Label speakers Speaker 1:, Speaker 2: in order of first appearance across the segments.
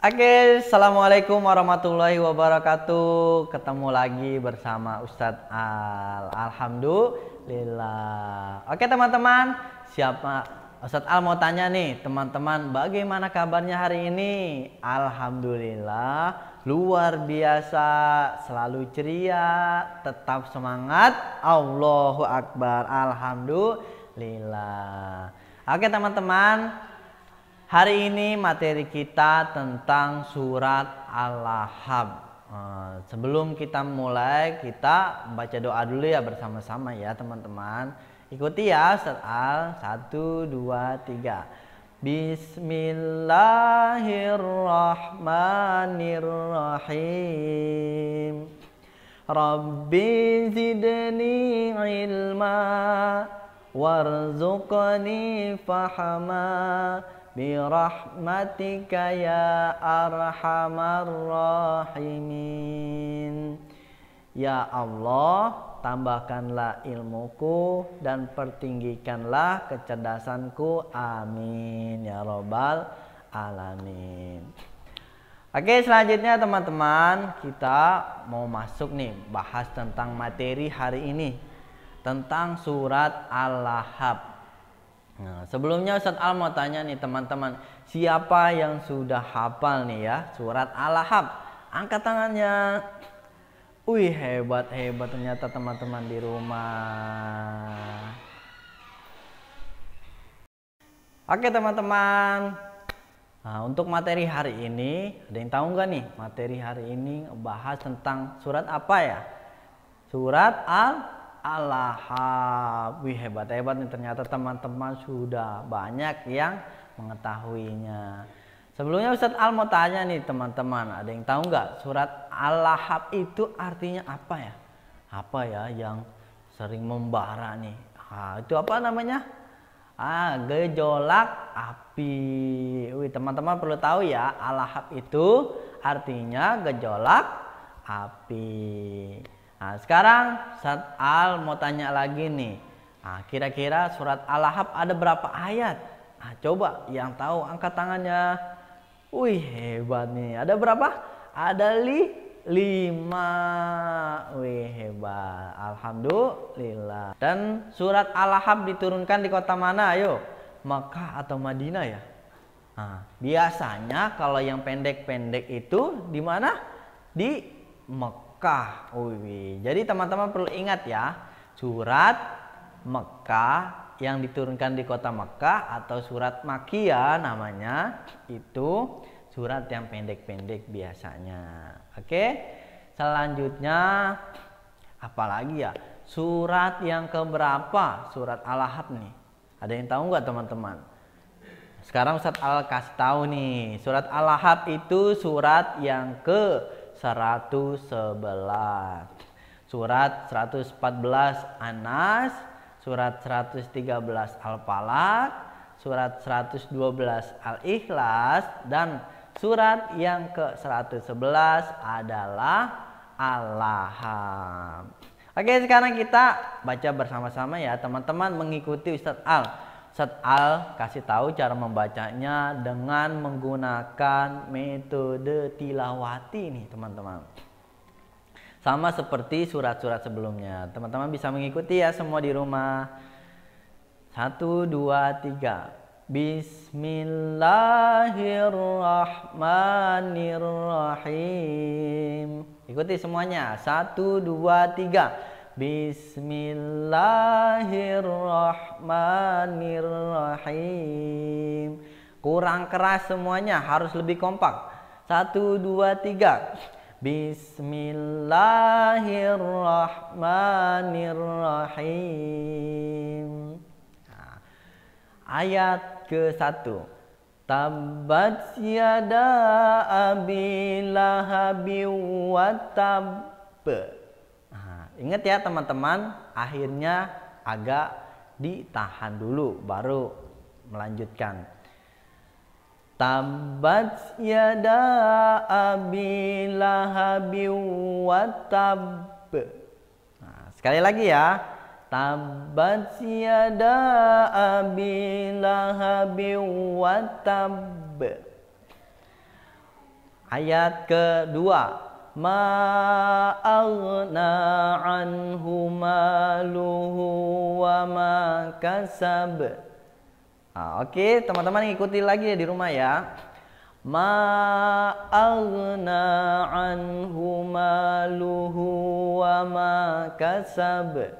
Speaker 1: Oke, assalamualaikum warahmatullahi wabarakatuh. Ketemu lagi bersama Ustadz Al. Alhamdulillah. Oke teman-teman, siapa Ustadz Al mau tanya nih teman-teman, bagaimana kabarnya hari ini? Alhamdulillah, luar biasa, selalu ceria, tetap semangat. Allahu Akbar, Alhamdulillah. Oke teman-teman, Hari ini materi kita tentang surat Al-Lahab. Eh, sebelum kita mulai, kita baca doa dulu ya bersama-sama ya teman-teman. Ikuti ya Ustaz Al 1 2 3. Bismillahirrahmanirrahim. Rabbi zidni ilma warzuqni fahma birahmatika ya arhamar rahimin Ya Allah tambahkanlah ilmuku dan pertinggikanlah kecerdasanku amin ya robbal alamin Oke selanjutnya teman-teman kita mau masuk nih bahas tentang materi hari ini tentang surat Al-Lahab Nah, sebelumnya Ustaz Al mau tanya nih teman-teman, siapa yang sudah hafal nih ya surat Al-Lahab? Angkat tangannya. Wih, hebat-hebat ternyata teman-teman di rumah. Oke, teman-teman. Nah, untuk materi hari ini, ada yang tahu nggak nih? Materi hari ini bahas tentang surat apa ya? Surat Al alaha wih hebat hebat nih ternyata teman-teman sudah banyak yang mengetahuinya sebelumnya Ustadz Al mau tanya nih teman-teman ada yang tahu nggak surat alahab itu artinya apa ya apa ya yang sering membara nih ah, itu apa namanya ah gejolak api wih teman-teman perlu tahu ya alahab itu artinya gejolak api Nah, sekarang saat Al mau tanya lagi nih. Nah, kira-kira surat Al-Lahab ada berapa ayat? Nah, coba yang tahu angkat tangannya. Wih, hebat nih. Ada berapa? Ada li lima. Wih, hebat. Alhamdulillah. Dan surat Al-Lahab diturunkan di kota mana? Ayo. Mekah atau Madinah ya? Nah, biasanya kalau yang pendek-pendek itu di mana? Di Mekah. Mekah. Ui, jadi teman-teman perlu ingat ya, surat Mekah yang diturunkan di kota Mekah atau surat Makia namanya itu surat yang pendek-pendek biasanya. Oke. Selanjutnya apalagi ya? Surat yang keberapa? Surat al ahad nih. Ada yang tahu nggak teman-teman? Sekarang Ustaz Al kasih tahu nih. Surat Al-Ahab itu surat yang ke 111 surat 114 Anas surat 113 Al-Falaq surat 112 Al-Ikhlas dan surat yang ke-111 adalah al laham Oke, sekarang kita baca bersama-sama ya, teman-teman mengikuti Ustadz Al Setal Al kasih tahu cara membacanya dengan menggunakan metode tilawati nih teman-teman. Sama seperti surat-surat sebelumnya. Teman-teman bisa mengikuti ya semua di rumah. Satu, dua, tiga. Bismillahirrahmanirrahim. Ikuti semuanya. Satu, dua, tiga. Bismillahirrahmanirrahim. Kurang keras semuanya, harus lebih kompak. Satu, dua, tiga. Bismillahirrahmanirrahim. Nah, ayat ke satu. Tabat siada abila habiwatab Nah, ingat ya teman-teman, akhirnya agak ditahan dulu baru melanjutkan. Tabat yada abi lahabi watab. Nah, sekali lagi ya. Tabat yada abi lahabi watab. Ayat kedua ma aghna anhu maluhu wa ma kasab. Nah, oke, okay, teman-teman ikuti lagi ya di rumah ya. Ma aghna anhu maluhu wa ma kasab.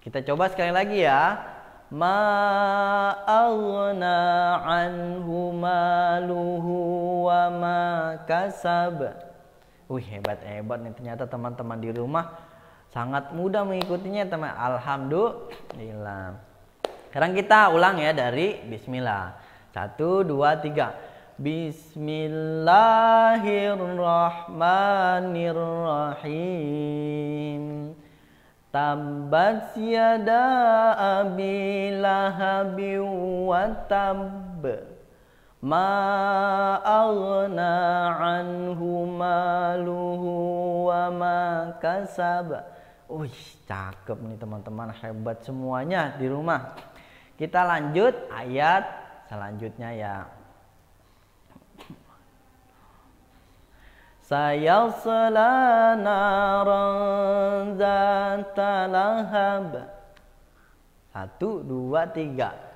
Speaker 1: Kita coba sekali lagi ya. Ma aghna anhu maluhu wa ma kasab. Wih hebat hebat nih ternyata teman-teman di rumah sangat mudah mengikutinya teman. Alhamdulillah. Sekarang kita ulang ya dari Bismillah. Satu dua tiga. Bismillahirrahmanirrahim. Tabat yada abi lahabi wa ma aghna anhu maluhu wa ma kasab. Wih, cakep nih teman-teman, hebat semuanya di rumah. Kita lanjut ayat selanjutnya ya. Saya naran zata lahab. Satu, dua, tiga.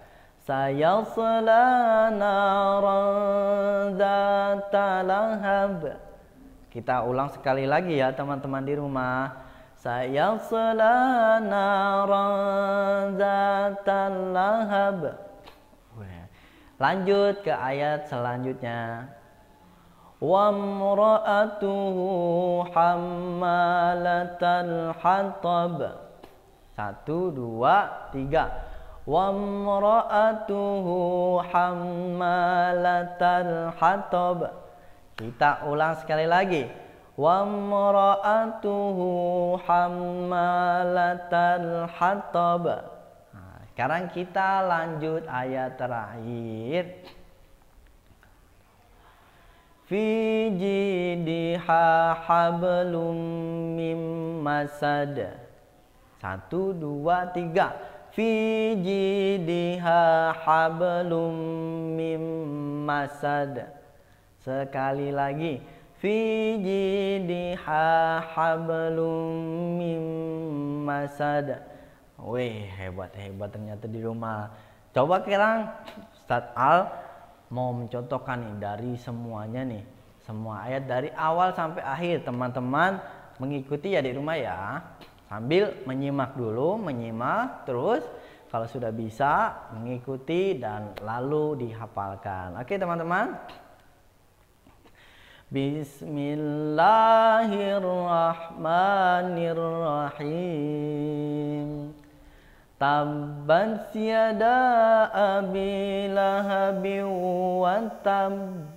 Speaker 1: سيصلى نارا ذات لهب Kita ulang sekali lagi ya teman-teman di rumah. Saya selana dzātal lahab. Lanjut ke ayat selanjutnya. Wa mra'atuhu hammalatal hatab. Satu, dua, tiga. وامرأته hammalatal hatab kita ulang sekali lagi wamra'atuhu hammalatal hatab nah, sekarang kita lanjut ayat terakhir fi jidiha hablum mim masad satu dua tiga fi jidiha hablum mim masad sekali lagi fi jidiha hablum mim masad weh hebat hebat ternyata di rumah coba kirang Ustaz Al mau mencontohkan nih dari semuanya nih semua ayat dari awal sampai akhir teman-teman mengikuti ya di rumah ya sambil menyimak dulu, menyimak terus kalau sudah bisa mengikuti dan lalu dihafalkan. Oke, teman-teman. Bismillahirrahmanirrahim. Tabbat yada abilahabi wa tabb.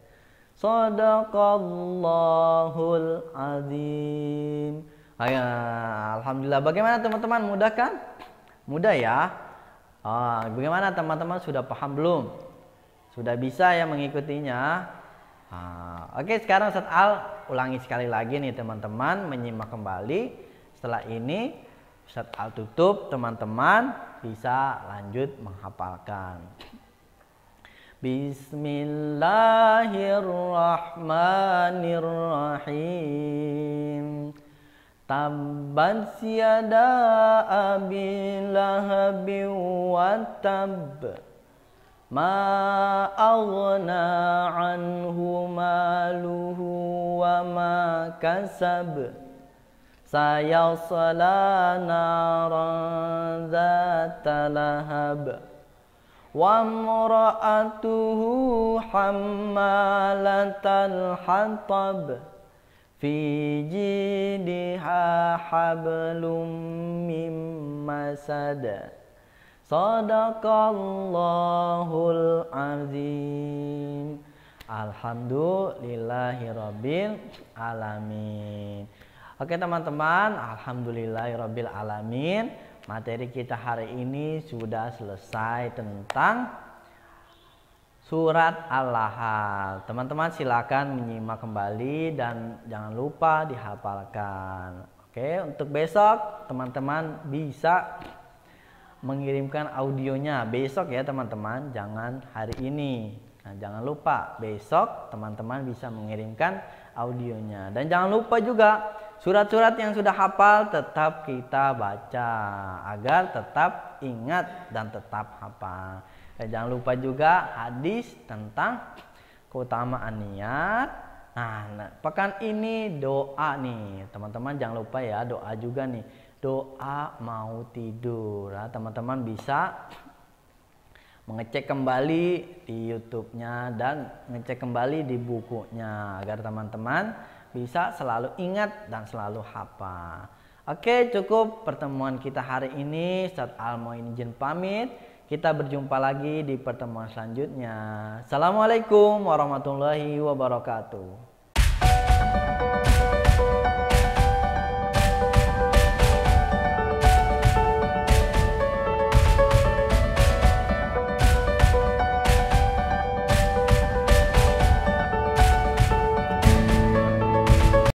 Speaker 1: Sadaqallahul azim. Ayah, oh alhamdulillah. Bagaimana teman-teman? Mudah kan? Mudah ya. Ah, bagaimana teman-teman sudah paham belum? Sudah bisa ya mengikutinya? Ah, oke, sekarang Ustaz Al ulangi sekali lagi nih teman-teman menyimak kembali. Setelah ini Ustaz Al tutup, teman-teman bisa lanjut menghafalkan. بسم الله الرحمن الرحيم تبت يدا أبي لهب وتب ما أغنى عنه ماله وما كسب سيصلى نارا ذات لهب وامرأته حمالة الحطب في جيدها حبل من مسد صدق الله العظيم رَبِّ الْعَالَمِينَ Oke teman-teman, Alhamdulillahirobbilalamin. alamin materi kita hari ini sudah selesai tentang surat Al-Lahal. Teman-teman silakan menyimak kembali dan jangan lupa dihafalkan. Oke, untuk besok teman-teman bisa mengirimkan audionya besok ya teman-teman, jangan hari ini. Nah, jangan lupa besok teman-teman bisa mengirimkan audionya dan jangan lupa juga Surat-surat yang sudah hafal tetap kita baca agar tetap ingat dan tetap hafal. Dan eh, jangan lupa juga hadis tentang keutamaan niat. Nah, nah pekan ini doa nih, teman-teman jangan lupa ya doa juga nih. Doa mau tidur. Ah, teman-teman bisa mengecek kembali di YouTube-nya dan ngecek kembali di bukunya agar teman-teman bisa selalu ingat dan selalu hafal. Oke, cukup pertemuan kita hari ini. Ustaz Almoin izin pamit. Kita berjumpa lagi di pertemuan selanjutnya. Assalamualaikum warahmatullahi wabarakatuh.